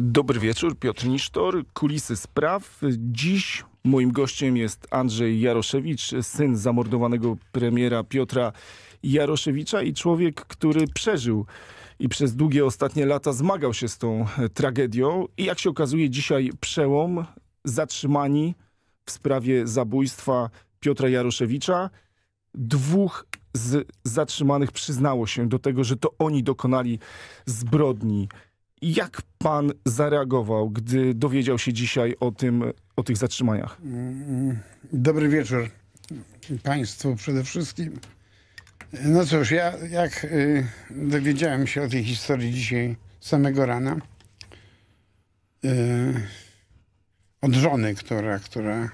Dobry wieczór, Piotr Nisztor, Kulisy Spraw. Dziś moim gościem jest Andrzej Jaroszewicz, syn zamordowanego premiera Piotra Jaroszewicza i człowiek, który przeżył i przez długie ostatnie lata zmagał się z tą tragedią i jak się okazuje dzisiaj przełom, zatrzymani w sprawie zabójstwa Piotra Jaroszewicza. Dwóch z zatrzymanych przyznało się do tego, że to oni dokonali zbrodni. Jak pan zareagował, gdy dowiedział się dzisiaj o, tym, o tych zatrzymaniach? Mm, dobry wieczór państwu przede wszystkim. No cóż, ja jak y, dowiedziałem się o tej historii dzisiaj samego rana y, od żony, która, która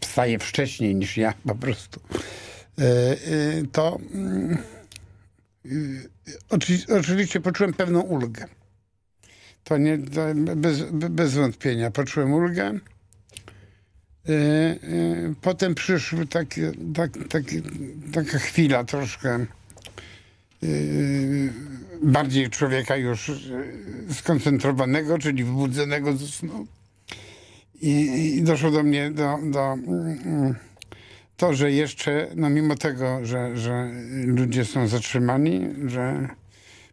wstaje wcześniej niż ja po prostu, y, to mm, oczywiście poczułem pewną ulgę to, nie, to bez, bez wątpienia poczułem ulgę. Y, y, potem przyszła taki, tak, taki, taka chwila troszkę y, bardziej człowieka już skoncentrowanego, czyli wybudzonego ze snu. I, i doszło do mnie do, do to, że jeszcze, no mimo tego, że, że ludzie są zatrzymani, że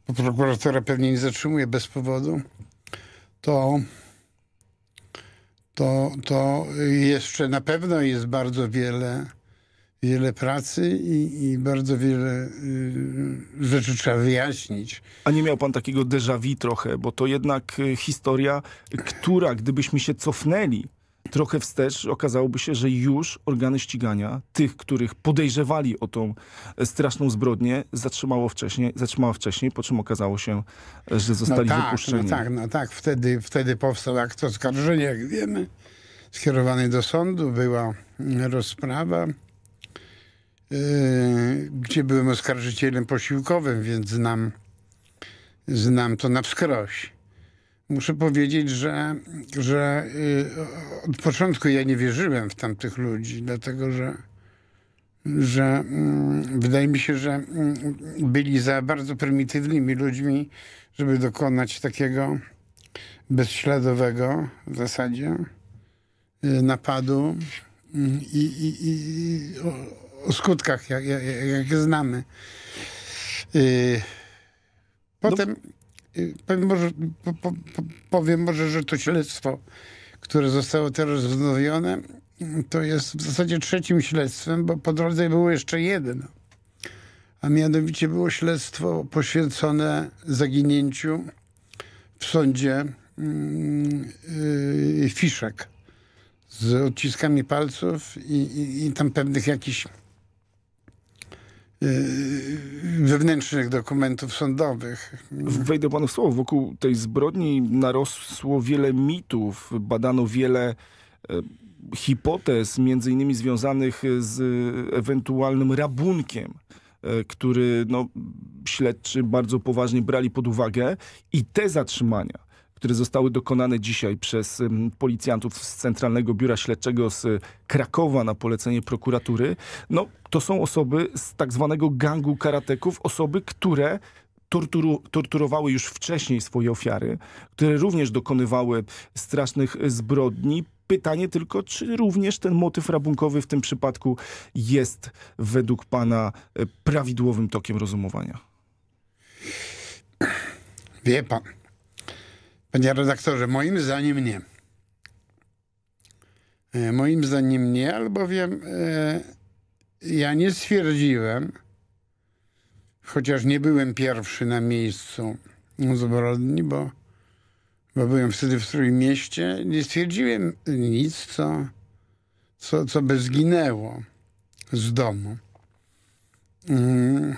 bo prokuratora pewnie nie zatrzymuje bez powodu, to, to, to jeszcze na pewno jest bardzo wiele, wiele pracy i, i bardzo wiele y, rzeczy trzeba wyjaśnić. A nie miał pan takiego déjà vu trochę, bo to jednak y, historia, która gdybyśmy się cofnęli trochę wstecz okazałoby się, że już organy ścigania tych, których podejrzewali o tą e, straszną zbrodnię, zatrzymało wcześniej, zatrzymało wcześniej po czym okazało się, e, że no zostali no tak, wypuszczeni. No tak, no tak. Wtedy, wtedy powstał akt oskarżenia, jak wiemy, skierowany do sądu. Była mm, rozprawa, yy, gdzie byłem oskarżycielem posiłkowym, więc znam, znam to na wskroś muszę powiedzieć, że, że y, od początku ja nie wierzyłem w tamtych ludzi, dlatego że, że mm, wydaje mi się, że mm, byli za bardzo prymitywnymi ludźmi, żeby dokonać takiego bezśladowego w zasadzie y, napadu mm, i, i, i o, skutkach, jak, jak, jak znamy. Y, no, potem... No Y, powiem może, po, po, powiem może, że to śledztwo, które zostało teraz wznowione, to jest w zasadzie trzecim śledztwem, bo po drodze było jeszcze jedno. A mianowicie było śledztwo poświęcone zaginięciu w sądzie yy, fiszek z odciskami palców i, i, i tam pewnych jakichś Y, wewnętrznych dokumentów sądowych. Wejdę panu w słowo. Wokół tej zbrodni narosło wiele mitów, badano wiele e, hipotez, między innymi związanych z ewentualnym rabunkiem, e, który no, śledczy bardzo poważnie brali pod uwagę i te zatrzymania które zostały dokonane dzisiaj przez policjantów z Centralnego Biura Śledczego z Krakowa na polecenie prokuratury, no to są osoby z tak zwanego gangu karateków, osoby, które torturu, torturowały już wcześniej swoje ofiary, które również dokonywały strasznych zbrodni. Pytanie tylko, czy również ten motyw rabunkowy w tym przypadku jest według pana e, prawidłowym tokiem rozumowania? Wie pan, Panie redaktorze, moim zdaniem nie. E, moim zdaniem nie, albowiem e, ja nie stwierdziłem, chociaż nie byłem pierwszy na miejscu zbrodni, bo, bo byłem wtedy w Trójmieście, nie stwierdziłem nic, co, co, co by zginęło z domu. Mm.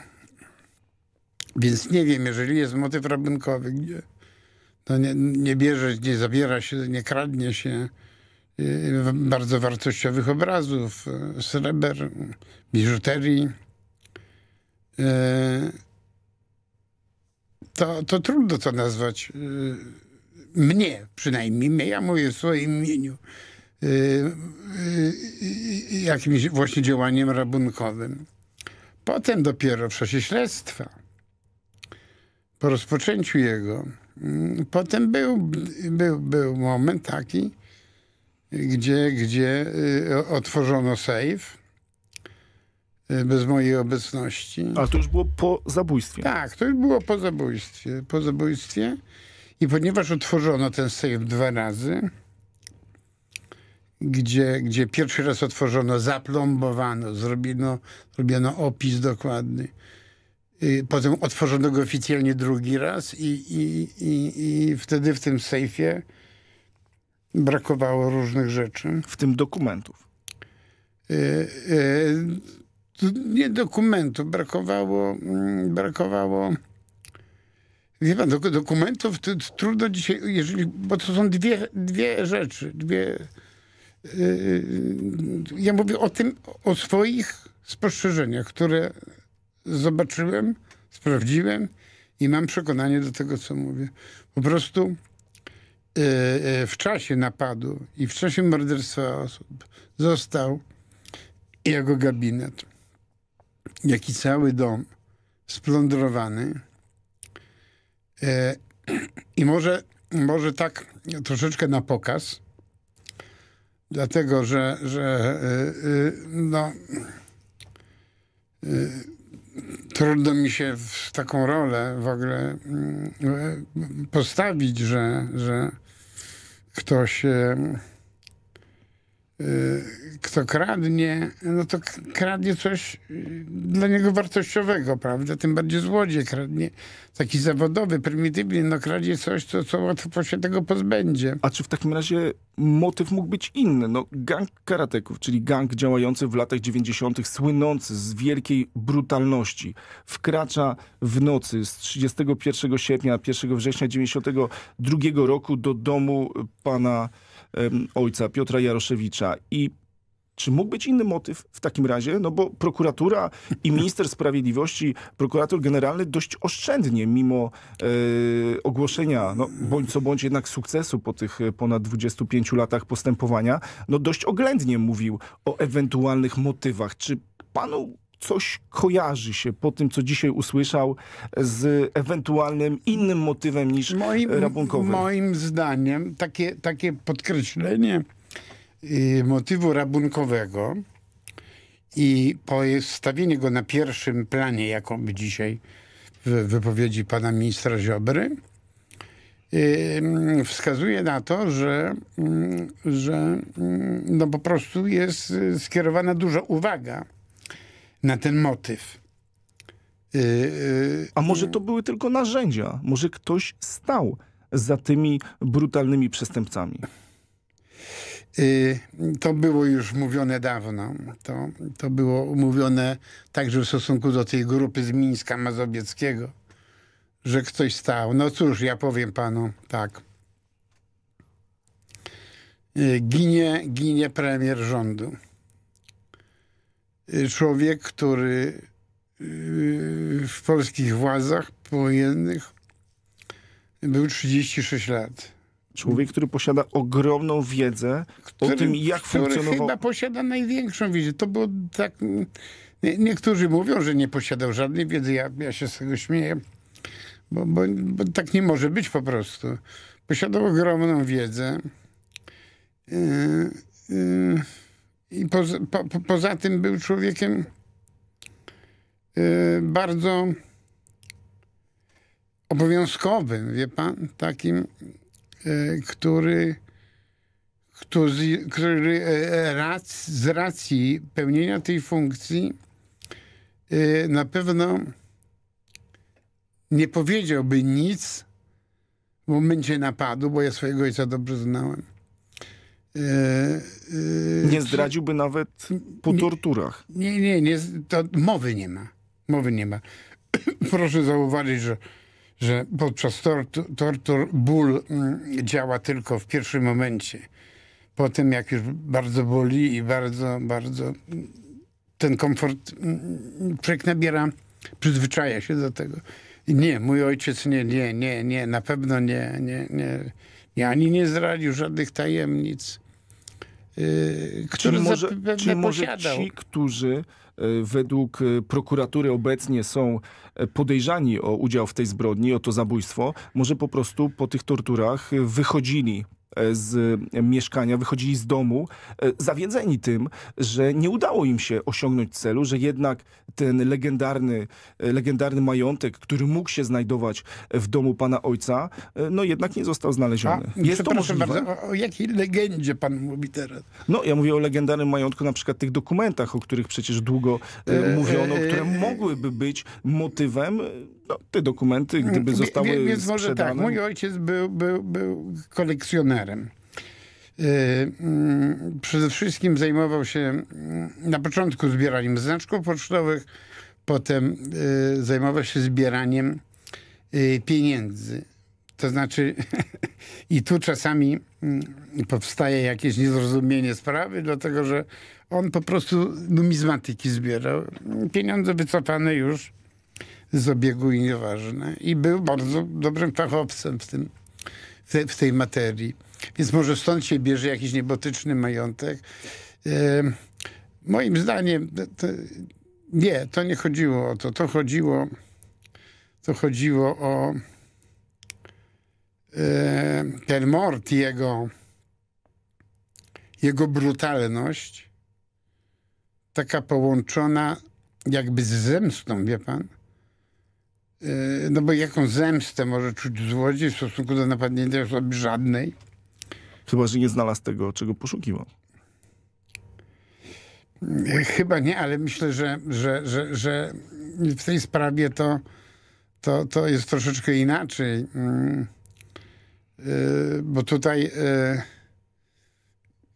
Więc nie wiem, jeżeli jest motyw rabunkowy, gdzie, to no nie, nie bierze, nie zabiera się, nie kradnie się y, bardzo wartościowych obrazów, y, sreber, biżuterii. Y, to, to trudno to nazwać. Mnie przynajmniej, ja mówię w swoim imieniu, jakimś właśnie działaniem rabunkowym. Potem dopiero w czasie śledztwa po rozpoczęciu jego. Mm, potem był, był, był moment taki, gdzie, gdzie y, otworzono sejf y, bez mojej obecności. Ale to już było po zabójstwie. Tak, to już było po zabójstwie. Po zabójstwie. I ponieważ otworzono ten sejf dwa razy, gdzie, gdzie pierwszy raz otworzono, zaplombowano, zrobiono, zrobiono opis dokładny Y, potem otworzono go oficjalnie drugi raz i, i, i, i wtedy w tym sejfie brakowało różnych rzeczy. W tym dokumentów. Y, y, nie dokumentów, brakowało, mm, brakowało Wie pan, dokumentów to, to trudno dzisiaj, jeżeli, bo to są dwie, dwie rzeczy. Dwie, ja mówię o tym, o swoich spostrzeżeniach, które zobaczyłem, sprawdziłem i mam przekonanie do tego, co mówię. Po prostu e, e, w czasie napadu i w czasie morderstwa osób został jego gabinet, jak i cały dom splądrowany. E, I może, może tak troszeczkę na pokaz, dlatego że, że no, trudno mi się w taką rolę w ogóle mm, postawić, że, że ktoś Y, kto kradnie, no to kradnie coś y, dla niego wartościowego, prawda? Tym bardziej złodziej kradnie, taki zawodowy, prymitywny, no kradnie coś, co, co łatwo się tego pozbędzie. A czy w takim razie motyw mógł być inny? No, gang karateków, czyli gang działający w latach 90., słynący z wielkiej brutalności, wkracza w nocy z 31 sierpnia, 1 września 92 roku do domu pana ojca Piotra Jaroszewicza i czy mógł być inny motyw w takim razie? No bo prokuratura i minister sprawiedliwości, prokurator generalny dość oszczędnie, mimo e, ogłoszenia, no bądź co bądź jednak sukcesu po tych e, ponad 25 latach postępowania, no dość oględnie mówił o ewentualnych motywach. Czy panu coś kojarzy się po tym, co dzisiaj usłyszał z ewentualnym innym motywem niż moim, rabunkowym. Moim zdaniem takie, takie podkreślenie y, motywu rabunkowego i postawienie go na pierwszym planie, jakoby dzisiaj w wypowiedzi pana ministra Ziobry, wskazuje na to, że, mm, że mm, no po prostu jest y, skierowana duża uwaga na ten motyw. Yy, yy, A może to y. były tylko narzędzia? Może ktoś stał za tymi brutalnymi przestępcami? Yy, to było już mówione dawno. To, to było mówione także w stosunku do tej grupy z Mińska Mazowieckiego, że ktoś stał. No cóż, ja powiem panu tak. Y, ginie, ginie premier rządu. Y, człowiek, który y, w polskich władzach wojennych był 36 lat. Człowiek, który posiada ogromną wiedzę który, o tym, jak który funkcjonował... chyba posiada największą wiedzę. To było tak... Nie, niektórzy mówią, że nie posiadał żadnej wiedzy. Ja, ja się z tego śmieję, bo, bo, bo tak nie może być po prostu. Posiadał ogromną wiedzę. Yy, yy i poza, po, po, poza tym był człowiekiem y, bardzo obowiązkowym, wie pan, takim, y, który, który, który e, e, rac, z racji pełnienia tej funkcji y, na pewno nie powiedziałby nic w momencie napadu, bo ja swojego ojca dobrze znałem. Yy, yy, nie zdradziłby nawet po nie, torturach. Nie, nie, nie to mowy nie ma. Mowy nie ma. Proszę zauważyć, że, że podczas tortur, tortur ból mm, działa tylko w pierwszym momencie. Po tym, jak już bardzo boli i bardzo, bardzo mm, ten komfort, mm, człowiek nabiera, przyzwyczaja się do tego. nie, mój ojciec nie, nie, nie, nie, na pewno nie, nie, nie ja ani nie zdradził żadnych tajemnic, yy, które może, czyli może posiadał. ci, którzy y, według y, prokuratury obecnie są y, podejrzani o udział w tej zbrodni, o to zabójstwo, może po prostu po tych torturach wychodzili E, z e, mieszkania, wychodzili z domu e, zawiedzeni tym, że nie udało im się osiągnąć celu, że jednak ten legendarny, legendarny majątek, który mógł się znajdować w domu pana ojca, no jednak nie został znaleziony. A, Jest to możliwe? Bardzo, o jakiej legendzie pan mówi teraz? No, ja mówię o legendarnym majątku, na przykład tych dokumentach, o których przecież długo e, mówiono, e, które mogłyby być motywem no, te dokumenty, gdyby mm, zostały Wie, Więc może tak, sprzedane... tak, mój ojciec był, był, był kolekcjonerem. Y, mm, przede wszystkim zajmował się mm, na początku zbieraniem znaczków pocztowych, potem y, zajmował się zbieraniem y, pieniędzy. To znaczy, i tu czasami powstaje jakieś niezrozumienie sprawy, dlatego że on po prostu numizmatyki zbierał. Pieniądze wycofane już z obiegu i nieważne. I był bardzo dobrym fachowcem w, tym, w, te, w tej materii. Więc może stąd się bierze jakiś niebotyczny majątek. moim zdaniem to, nie, to nie chodziło o to. To chodziło, to chodziło o e, ten mord, jego, jego brutalność, taka połączona jakby z zemstą, wie pan? E, no bo jaką zemstę może czuć złodziej w stosunku do napadnięcia osoby żadnej? Chyba, że nie znalazł tego, czego poszukiwał. E, chyba nie, ale myślę, że, że, że, że w tej sprawie to, to, to jest troszeczkę inaczej. Mm. E, bo tutaj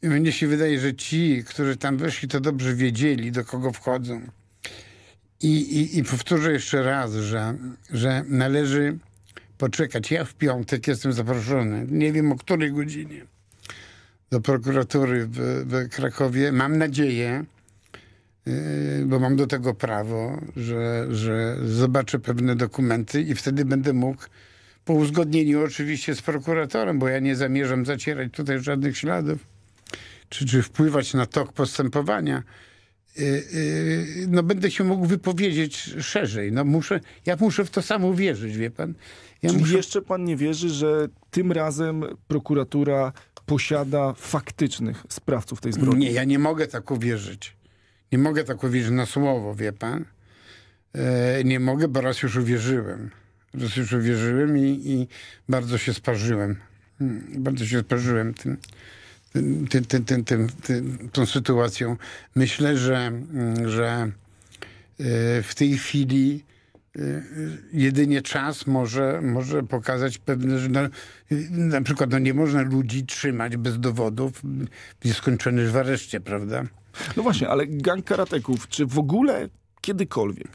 mnie się wydaje, że ci, którzy tam weszli, to dobrze wiedzieli, do kogo wchodzą. I, i, i powtórzę jeszcze raz, że, że należy poczekać. Ja w piątek jestem zaproszony, nie wiem o której godzinie, do prokuratury w, w Krakowie. Mam nadzieję, yy, bo mam do tego prawo, że, że zobaczę pewne dokumenty i wtedy będę mógł po uzgodnieniu oczywiście z prokuratorem, bo ja nie zamierzam zacierać tutaj żadnych śladów, czy, czy wpływać na tok postępowania Y, y, no będę się mógł wypowiedzieć szerzej. No muszę, ja muszę w to samo wierzyć, wie pan. Ja muszę... jeszcze pan nie wierzy, że tym razem prokuratura posiada faktycznych sprawców tej zbrodni? Nie, ja nie mogę tak uwierzyć. Nie mogę tak uwierzyć na słowo, wie pan. E, nie mogę, bo raz już uwierzyłem. Raz już uwierzyłem i, i bardzo się sparzyłem. Hmm, bardzo się sparzyłem tym tym, tym, tym, tym, tą sytuacją. Myślę, że, mm, że e, w tej chwili e, jedynie czas może, może pokazać pewne, że no, na przykład no nie można ludzi trzymać bez dowodów nieskończonych w areszcie, prawda? No właśnie, ale gang karateków, czy w ogóle kiedykolwiek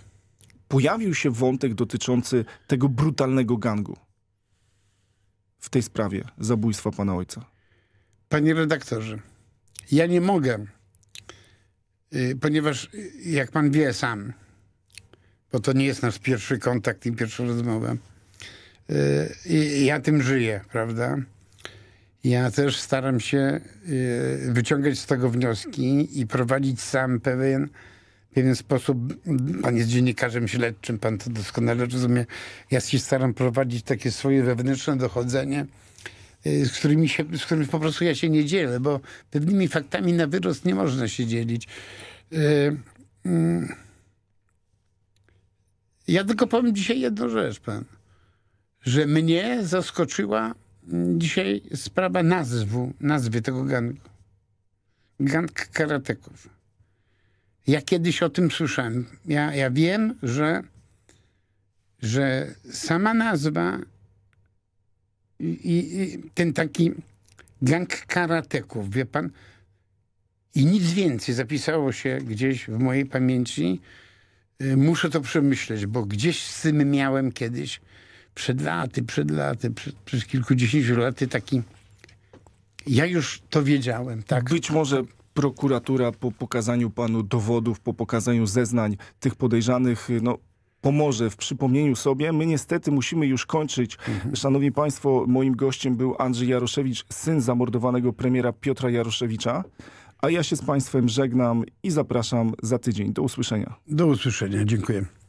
pojawił się wątek dotyczący tego brutalnego gangu w tej sprawie zabójstwa pana ojca? Panie redaktorze, ja nie mogę, y, ponieważ y, jak pan wie sam, bo to nie jest nasz pierwszy kontakt i pierwsza rozmowa, y, ja tym żyję, prawda? Ja też staram się wyciągać z tego wnioski i prowadzić sam pewien, pewien sposób. Pan jest dziennikarzem śledczym, pan to doskonale rozumie. Ja się staram prowadzić takie swoje wewnętrzne dochodzenie, Y, z którymi, się, z którymi po prostu ja się nie dzielę, bo pewnymi faktami na wyrost nie można się dzielić. Y, mm, ja tylko powiem dzisiaj jedną rzecz, pan, że mnie zaskoczyła mm, dzisiaj sprawa nazwu, nazwy tego gangu. Gang karateków. Ja kiedyś o tym słyszałem. Ja, ja wiem, że, że sama nazwa i, i ten taki gang karateków, wie pan? I nic więcej zapisało się gdzieś w mojej pamięci. Y, muszę to przemyśleć, bo gdzieś z tym miałem kiedyś przed laty, przed laty, przed, przez kilkudziesięciu laty taki... Ja już to wiedziałem, tak? Być może prokuratura po pokazaniu panu dowodów, po pokazaniu zeznań tych podejrzanych, no pomoże w przypomnieniu sobie. My niestety musimy już kończyć. Mhm. Szanowni Państwo, moim gościem był Andrzej Jaroszewicz, syn zamordowanego premiera Piotra Jaroszewicza. A ja się z Państwem żegnam i zapraszam za tydzień. Do usłyszenia. Do usłyszenia. Dziękuję.